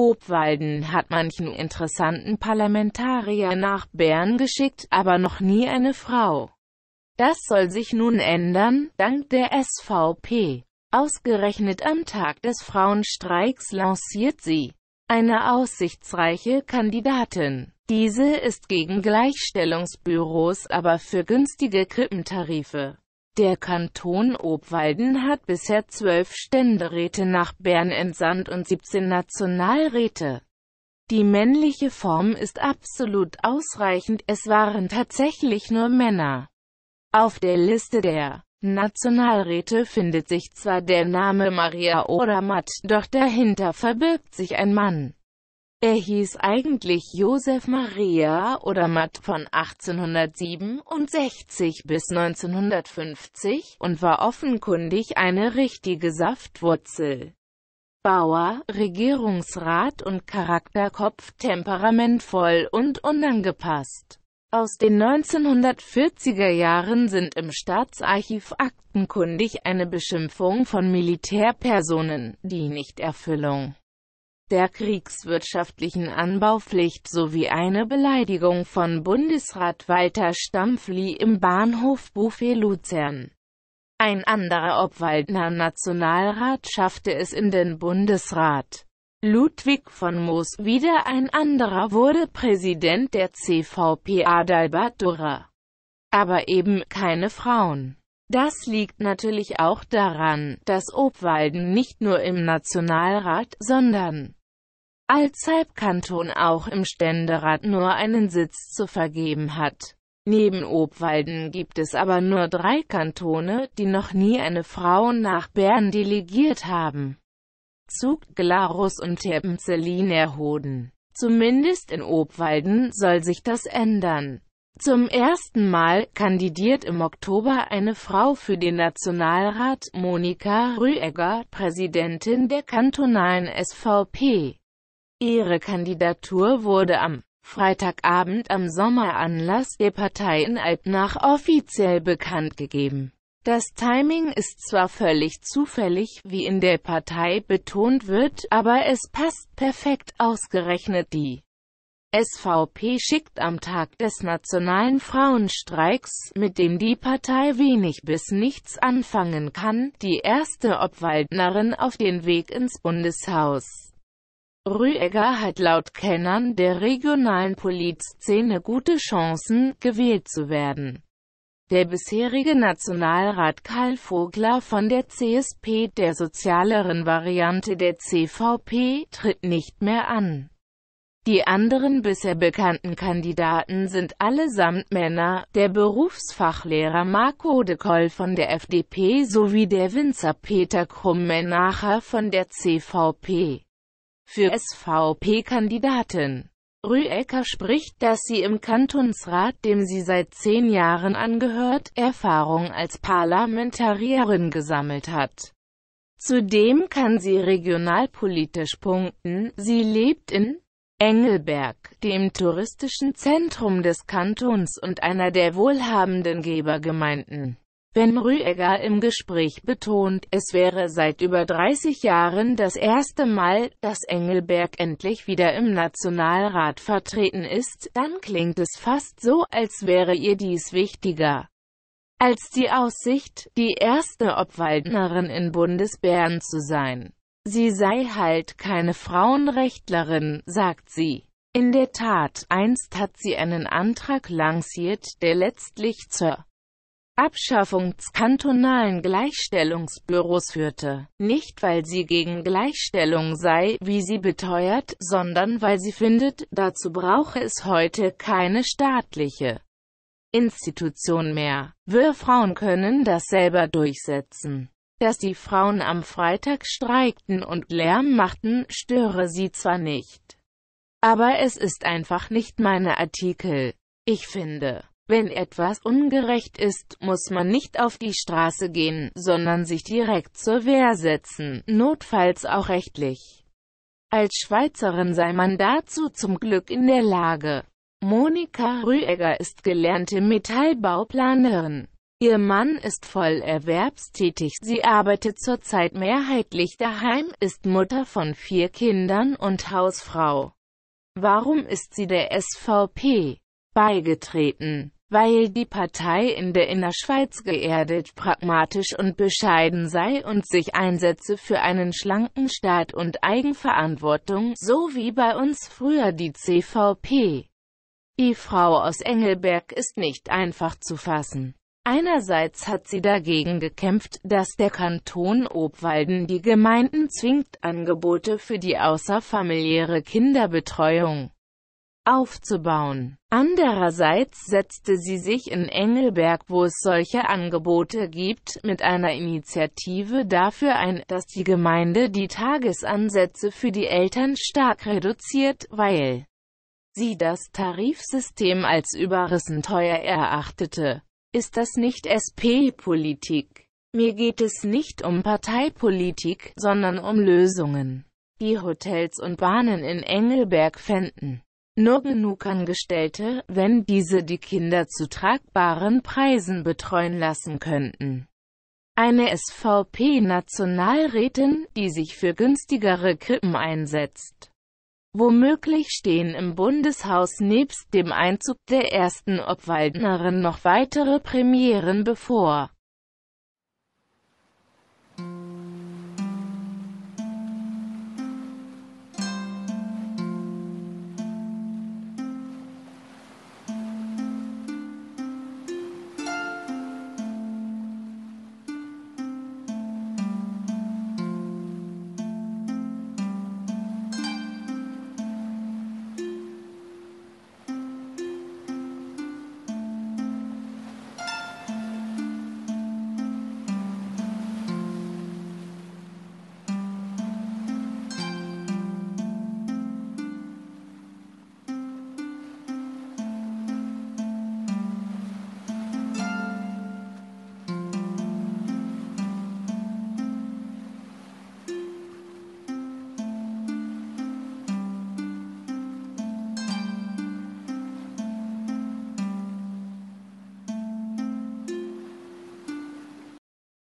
Obwalden hat manchen interessanten Parlamentarier nach Bern geschickt, aber noch nie eine Frau. Das soll sich nun ändern, dank der SVP. Ausgerechnet am Tag des Frauenstreiks lanciert sie eine aussichtsreiche Kandidatin. Diese ist gegen Gleichstellungsbüros, aber für günstige Krippentarife. Der Kanton Obwalden hat bisher zwölf Ständeräte nach Bern entsandt und 17 Nationalräte. Die männliche Form ist absolut ausreichend, es waren tatsächlich nur Männer. Auf der Liste der Nationalräte findet sich zwar der Name Maria Odermatt, doch dahinter verbirgt sich ein Mann. Er hieß eigentlich Josef Maria oder Matt von 1867 bis 1950 und war offenkundig eine richtige Saftwurzel. Bauer, Regierungsrat und Charakterkopf temperamentvoll und unangepasst. Aus den 1940er Jahren sind im Staatsarchiv aktenkundig eine Beschimpfung von Militärpersonen, die Nichterfüllung der kriegswirtschaftlichen Anbaupflicht sowie eine Beleidigung von Bundesrat Walter Stampfli im Bahnhof Buffet Luzern. Ein anderer Obwaldner Nationalrat schaffte es in den Bundesrat. Ludwig von Moos wieder ein anderer wurde Präsident der CVP Adalbert Durer. Aber eben keine Frauen. Das liegt natürlich auch daran, dass Obwalden nicht nur im Nationalrat, sondern als Halbkanton auch im Ständerat nur einen Sitz zu vergeben hat. Neben Obwalden gibt es aber nur drei Kantone, die noch nie eine Frau nach Bern delegiert haben. Zug, Glarus und Terpenzellinerhoden. Zumindest in Obwalden soll sich das ändern. Zum ersten Mal kandidiert im Oktober eine Frau für den Nationalrat, Monika Rüegger, Präsidentin der kantonalen SVP. Ihre Kandidatur wurde am Freitagabend am Sommeranlass der Partei in Alpnach offiziell bekannt gegeben. Das Timing ist zwar völlig zufällig, wie in der Partei betont wird, aber es passt perfekt ausgerechnet die SVP schickt am Tag des nationalen Frauenstreiks, mit dem die Partei wenig bis nichts anfangen kann, die erste Obwaldnerin auf den Weg ins Bundeshaus. Rüegger hat laut Kennern der regionalen Polizszene gute Chancen, gewählt zu werden. Der bisherige Nationalrat Karl Vogler von der CSP, der sozialeren Variante der CVP, tritt nicht mehr an. Die anderen bisher bekannten Kandidaten sind allesamt Männer, der Berufsfachlehrer Marco de Koll von der FDP sowie der Winzer Peter Krummenacher von der CVP. Für SVP-Kandidatin Rüecker spricht, dass sie im Kantonsrat, dem sie seit zehn Jahren angehört, Erfahrung als Parlamentarierin gesammelt hat. Zudem kann sie regionalpolitisch punkten, sie lebt in Engelberg, dem touristischen Zentrum des Kantons und einer der wohlhabenden Gebergemeinden. Wenn Rüegger im Gespräch betont, es wäre seit über 30 Jahren das erste Mal, dass Engelberg endlich wieder im Nationalrat vertreten ist, dann klingt es fast so, als wäre ihr dies wichtiger als die Aussicht, die erste Obwaldnerin in Bundesbären zu sein. Sie sei halt keine Frauenrechtlerin, sagt sie. In der Tat, einst hat sie einen Antrag lanciert, der letztlich zur Abschaffung des kantonalen Gleichstellungsbüros führte. Nicht, weil sie gegen Gleichstellung sei, wie sie beteuert, sondern weil sie findet, dazu brauche es heute keine staatliche Institution mehr. Wir Frauen können das selber durchsetzen. Dass die Frauen am Freitag streikten und Lärm machten, störe sie zwar nicht. Aber es ist einfach nicht meine Artikel. Ich finde, wenn etwas ungerecht ist, muss man nicht auf die Straße gehen, sondern sich direkt zur Wehr setzen, notfalls auch rechtlich. Als Schweizerin sei man dazu zum Glück in der Lage. Monika Rüegger ist gelernte Metallbauplanerin. Ihr Mann ist voll erwerbstätig, sie arbeitet zurzeit mehrheitlich daheim, ist Mutter von vier Kindern und Hausfrau. Warum ist sie der SVP beigetreten? weil die Partei in der Innerschweiz geerdet, pragmatisch und bescheiden sei und sich einsetze für einen schlanken Staat und Eigenverantwortung, so wie bei uns früher die CVP. Die Frau aus Engelberg ist nicht einfach zu fassen. Einerseits hat sie dagegen gekämpft, dass der Kanton Obwalden die Gemeinden zwingt, Angebote für die außerfamiliäre Kinderbetreuung aufzubauen. Andererseits setzte sie sich in Engelberg, wo es solche Angebote gibt, mit einer Initiative dafür ein, dass die Gemeinde die Tagesansätze für die Eltern stark reduziert, weil sie das Tarifsystem als überrissen teuer erachtete. Ist das nicht SP-Politik? Mir geht es nicht um Parteipolitik, sondern um Lösungen, die Hotels und Bahnen in Engelberg fänden nur genug Angestellte, wenn diese die Kinder zu tragbaren Preisen betreuen lassen könnten. Eine SVP-Nationalrätin, die sich für günstigere Krippen einsetzt. Womöglich stehen im Bundeshaus nebst dem Einzug der ersten Obwaldnerin noch weitere Premieren bevor.